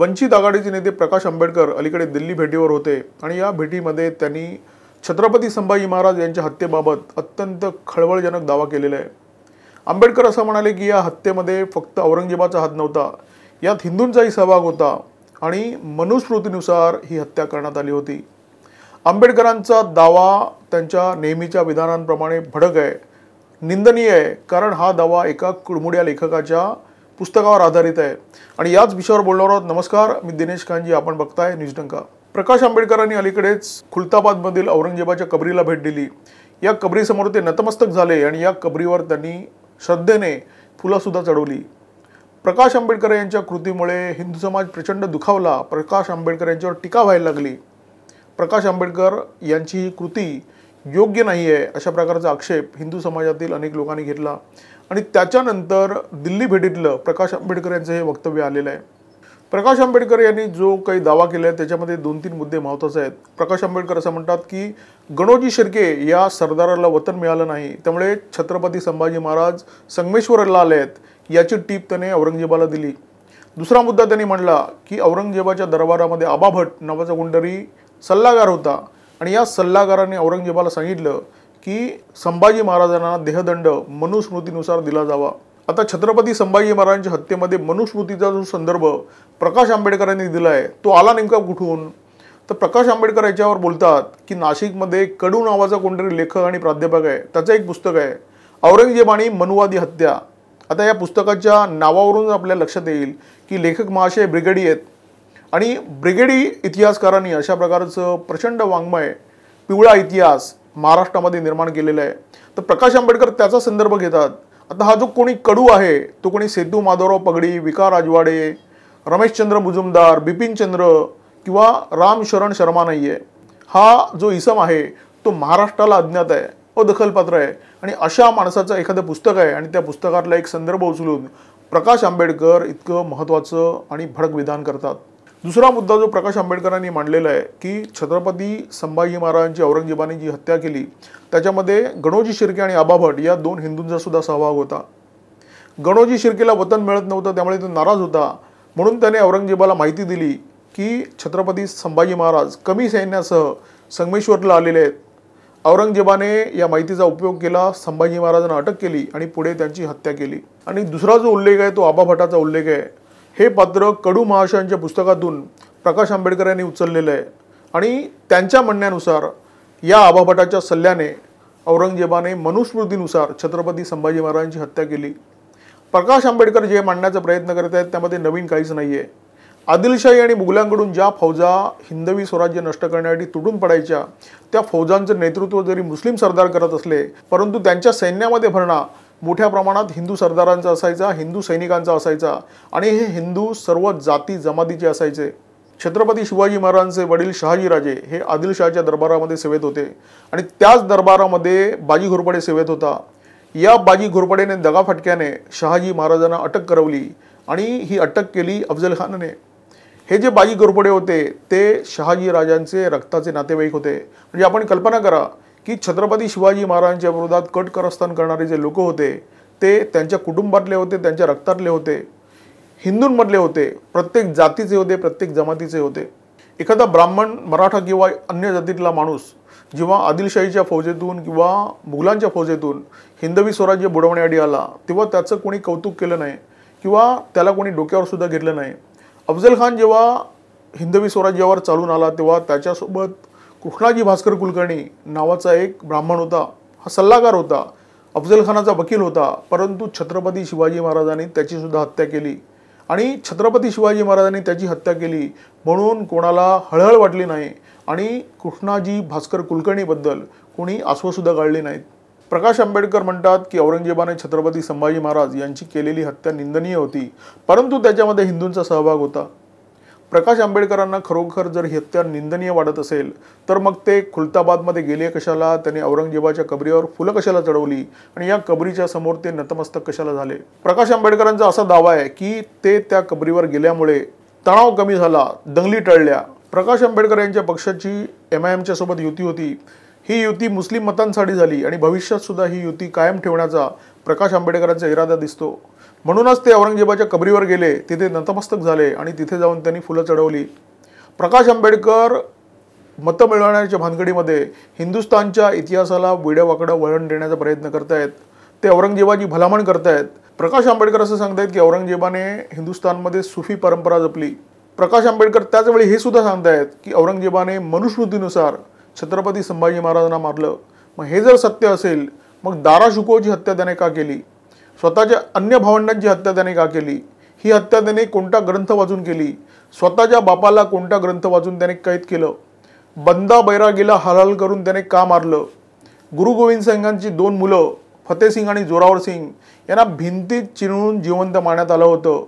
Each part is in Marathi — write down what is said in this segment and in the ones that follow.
वंचित आघाडीचे नेते प्रकाश आंबेडकर अलीकडे दिल्ली भेटीवर होते आणि या भेटीमध्ये त्यांनी छत्रपती संभाजी महाराज यांच्या हत्येबाबत अत्यंत खळबळजनक दावा केलेला आहे आंबेडकर असं म्हणाले की या हत्येमध्ये फक्त औरंगजेबाचा हात नव्हता यात हिंदूंचाही सहभाग होता आणि मनुस्मृतीनुसार ही हत्या करण्यात आली होती आंबेडकरांचा दावा त्यांच्या नेहमीच्या विधानांप्रमाणे भडक आहे निंदनीय आहे कारण हा दावा एका कुडमुड्या लेखकाच्या पुस्तकावर आधारित आहे आणि याच विषयावर बोलणार आहोत नमस्कार मी दिनेश खानजी आपण बघताय न्यूजडंका प्रकाश आंबेडकरांनी अलीकडेच खुलताबादमधील औरंगजेबाच्या कबरीला भेट दिली या कबरीसमोर ते नतमस्तक झाले आणि या कबरीवर त्यांनी श्रद्धेने फुलंसुद्धा चढवली प्रकाश आंबेडकर यांच्या कृतीमुळे हिंदू समाज प्रचंड दुखावला प्रकाश आंबेडकर यांच्यावर टीका व्हायला लागली प्रकाश आंबेडकर यांची ही कृती योग्य नाही आहे अशा प्रकारचा आक्षेप हिंदू समाजातील अनेक लोकांनी घेतला आणि त्याच्यानंतर दिल्ली भेटीतलं प्रकाश आंबेडकर यांचं हे वक्तव्य आलेलं आहे प्रकाश आंबेडकर यांनी जो काही दावा केला आहे त्याच्यामध्ये दोन तीन मुद्दे महत्त्वाचे आहेत प्रकाश आंबेडकर असं म्हणतात की गणोजी शिर्के या सरदाराला वतन मिळालं नाही त्यामुळे छत्रपती संभाजी महाराज संगमेश्वरला आले आहेत याची टीप त्याने औरंगजेबाला दिली दुसरा मुद्दा त्यांनी म्हणला की औरंगजेबाच्या दरबारामध्ये आबाभट नावाचा गुंडरी सल्लागार होता आणि या सल्लागाराने औरंगजेबाला सांगितलं की संभाजी महाराजांना देहदंड मनुस्मृतीनुसार दिला जावा आता छत्रपती संभाजी महाराजांच्या हत्येमध्ये मनुस्मृतीचा जो संदर्भ प्रकाश आंबेडकरांनी दिला आहे तो आला नेमका कुठून तर प्रकाश आंबेडकर याच्यावर बोलतात की नाशिकमध्ये कडू नावाचा कोणतरी लेखक आणि प्राध्यापक आहे त्याचं एक पुस्तक आहे औरंगजेब आणि मनुवादी हत्या आता या पुस्तकाच्या नावावरून आपल्याला लक्षात येईल की लेखक महाशय ब्रिगेडी आहेत आणि ब्रिगेडी इतिहासकारांनी अशा प्रकारचं प्रचंड वाङ्मय पिवळा इतिहास महाराष्ट्रामध्ये निर्माण केलेला आहे तर प्रकाश आंबेडकर त्याचा संदर्भ घेतात आता हा जो कोणी कडू आहे तो कोणी सेतू माधवराव पगडी विकार राजवाडे रमेशचंद्र मुजुमदार बिपिनचंद्र किंवा राम शरण शर्मा नाही आहे हा जो इसम आहे तो महाराष्ट्राला अज्ञात आहे अदखलपात्र आहे आणि अशा माणसाचं एखादं पुस्तक आहे आणि त्या पुस्तकातला एक संदर्भ उचलून प्रकाश आंबेडकर इतकं महत्त्वाचं आणि भडक विधान करतात दुसरा मुद्दा जो प्रकाश आंबेडकरांनी मांडलेला आहे की छत्रपती संभाजी महाराजांची औरंगजेबाने जी हत्या केली त्याच्यामध्ये गणोजी शिर्के आणि आबाभट या दोन हिंदूंचा सुद्धा सहभाग होता गणोजी शिर्केला वतन मिळत नव्हतं त्यामुळे तो नाराज होता म्हणून त्याने औरंगजेबाला माहिती दिली की छत्रपती संभाजी महाराज कमी सैन्यासह संगमेश्वरला आलेले आहेत औरंगजेबाने या माहितीचा उपयोग केला संभाजी महाराजांना अटक केली आणि पुढे त्यांची हत्या केली आणि दुसरा जो उल्लेख आहे तो आबाभटाचा उल्लेख आहे हे पात्र कडू महाशयांच्या पुस्तकातून प्रकाश आंबेडकर यांनी उचललेलं आहे आणि त्यांच्या म्हणण्यानुसार या आबाभटाच्या सल्ल्याने औरंगजेबाने मनुस्मृतीनुसार छत्रपती संभाजी महाराजांची हत्या केली प्रकाश आंबेडकर जे मांडण्याचा प्रयत्न करत आहेत त्यामध्ये नवीन काहीच नाही आहे आदिलशाही आणि मुघलांकडून ज्या फौजा हिंदवी स्वराज्य नष्ट करण्यासाठी तुटून पडायच्या त्या फौजांचं नेतृत्व जरी मुस्लिम सरदार करत असले परंतु त्यांच्या सैन्यामध्ये भरणा मोठ्या प्रमाणात हिंदू सरदारांचा असायचा हिंदू सैनिकांचा असायचा आणि हे हिंदू सर्व जाती जमातीचे असायचे छत्रपती शिवाजी महाराजांचे वडील शहाजीराजे हे आदिलशहाच्या दरबारामध्ये सेवेत होते आणि त्याच दरबारामध्ये बाजी घोरपडे सेवेत होता या बाजी घोरपडेने दगाफटक्याने शहाजी महाराजांना अटक करवली आणि ही अटक केली अफजल खानने हे जे बाजी घोरपडे होते ते शहाजीराजांचे रक्ताचे नातेवाईक होते म्हणजे आपण कल्पना करा की छत्रपती शिवाजी महाराजांच्या विरोधात कट करस्थान करणारे जे लोक होते ते त्यांच्या कुटुंबातले होते त्यांच्या रक्तातले होते हिंदूंमधले होते प्रत्येक जातीचे होते प्रत्येक जमातीचे होते एखादा ब्राह्मण मराठा किंवा अन्य जातीतला माणूस जेव्हा आदिलशाहीच्या फौजेतून किंवा मुघलांच्या फौजेतून हिंदवी स्वराज्य बुडवण्याआधी आला तेव्हा त्याचं कोणी कौतुक केलं नाही किंवा त्याला कोणी डोक्यावर सुद्धा घेतलं नाही अफजल खान जेव्हा हिंदवी स्वराज्यावर चालून आला तेव्हा त्याच्यासोबत कृष्णाजी भास्कर कुलकर्णी नावाचा एक ब्राह्मण होता हा सल्लागार होता अफजलखानाचा वकील होता परंतु छत्रपती शिवाजी महाराजांनी त्याचीसुद्धा हत्या केली आणि छत्रपती शिवाजी महाराजांनी त्याची हत्या केली म्हणून कोणाला हळहळ वाटली नाही आणि कृष्णाजी भास्कर कुलकर्णीबद्दल कोणी आसवंसुद्धा गाळली नाहीत प्रकाश आंबेडकर म्हणतात की औरंगजेबाने छत्रपती संभाजी महाराज यांची केलेली हत्या निंदनीय होती परंतु त्याच्यामध्ये हिंदूंचा सहभाग होता प्रकाश आंबेडकरांना खरोखर जर हत्या निंदनीय वाटत असेल तर मग ते खुलताबादमध्ये गेले कशाला त्याने औरंगजेबाच्या कबरीवर फुलं कशाला चढवली आणि या कबरीच्या समोर ते नतमस्तक कशाला झाले प्रकाश आंबेडकरांचा असा दावा आहे की ते त्या कबरीवर गेल्यामुळे तणाव कमी झाला दंगली टळल्या प्रकाश आंबेडकर यांच्या पक्षाची एम आय एमच्या सोबत युती होती ही युती मुस्लिम मतांसाठी झाली आणि भविष्यात सुद्धा ही युती कायम ठेवण्याचा प्रकाश आंबेडकरांचा इरादा दिसतो म्हणूनच ते औरंगजेबाच्या कबरीवर गेले तिथे नतमस्तक झाले आणि तिथे जाऊन त्यांनी फुलं चढवली प्रकाश आंबेडकर मतं मिळवण्याच्या भानगडीमध्ये हिंदुस्थानच्या इतिहासाला विड्यावाकडं वळण देण्याचा प्रयत्न करतायत ते औरंगजेबाची भलामण करतायत प्रकाश आंबेडकर असं सांगतायत की औरंगजेबाने हिंदुस्थानमध्ये सुफी परंपरा जपली प्रकाश आंबेडकर त्याचवेळी हे सुद्धा सांगतायत की औरंगजेबाने मनुस्मृतीनुसार छत्रपती संभाजी महाराजांना मारलं मग हे जर सत्य असेल मग दारा शुकोची हत्या त्याने का केली स्वतःच्या अन्य भावंडांची हत्या त्याने का केली ही हत्या त्याने कोणता ग्रंथ वाचून केली स्वतःच्या बापाला कोणता ग्रंथ वाचून त्याने कैद केलं बंदा बैरागीला हलाल करून त्याने का मारलं गुरु गोविंद सिंगांची दोन मुलं फतेहसिंग आणि जोरावर सिंग यांना भिंतीत चिरळून जिवंत मारण्यात आलं होतं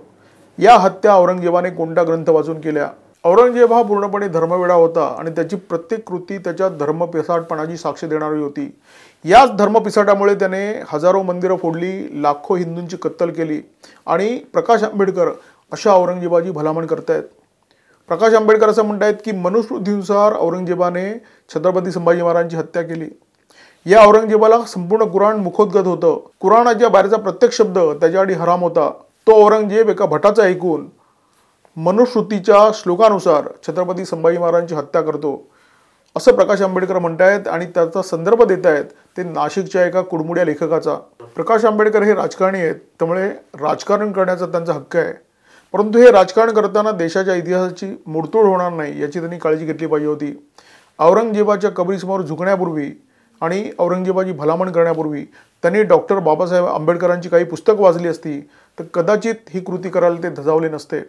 या हत्या औरंगजेबाने कोणता ग्रंथ वाचून केल्या औरंगजेब हा पूर्णपणे धर्मवेडा होता आणि त्याची प्रत्येक कृती त्याच्या धर्मपेसाटपणाची साक्ष देणारी होती याच धर्मपिसाटामुळे त्याने हजारो मंदिरं फोडली लाखो हिंदूंची कत्तल केली आणि प्रकाश आंबेडकर अशा औरंगजेबाची भलामण करतायत प्रकाश आंबेडकर असं म्हणतायत की मनुस्मृतीनुसार औरंगजेबाने छत्रपती संभाजी महाराजांची हत्या केली या औरंगजेबाला संपूर्ण कुराण मुखोद्गत होतं कुराणाच्या बाहेरचा प्रत्येक शब्द त्याच्यासाठी हराम होता तो औरंगजेब एका भटाचा ऐकून मनुश्रुतीच्या श्लोकानुसार छत्रपती संभाजी महाराजांची हत्या करतो असं प्रकाश आंबेडकर म्हणतायत आणि त्याचा संदर्भ देत आहेत ते नाशिकच्या एका कुडमुड्या लेखकाचा प्रकाश आंबेडकर हे राजकारणी आहेत त्यामुळे राजकारण करण्याचा त्यांचा हक्क आहे परंतु हे राजकारण करताना देशाच्या इतिहासाची मोडतोड होणार नाही याची त्यांनी काळजी घेतली पाहिजे होती औरंगजेबाच्या कबरीसमोर झुकण्यापूर्वी आणि औरंगजेबाची भलामण करण्यापूर्वी त्यांनी डॉक्टर बाबासाहेब आंबेडकरांची काही पुस्तक वाचली असती तर कदाचित ही कृती करायला ते धजावले नसते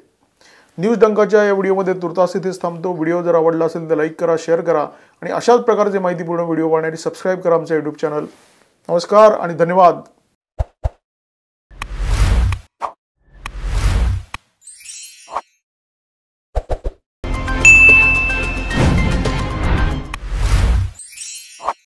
न्यूज डंकाच्या या व्हिडिओमध्ये तुर्तास इथेच थांबतो व्हिडिओ जर आवडला असेल तर लाईक करा शेअर करा आणि अशाच प्रकारचे माहितीपूर्ण व्हिडिओ पाहण्यासाठी सबस्क्राईब करा आमचा यूट्यूब चॅनल नमस्कार आणि धन्यवाद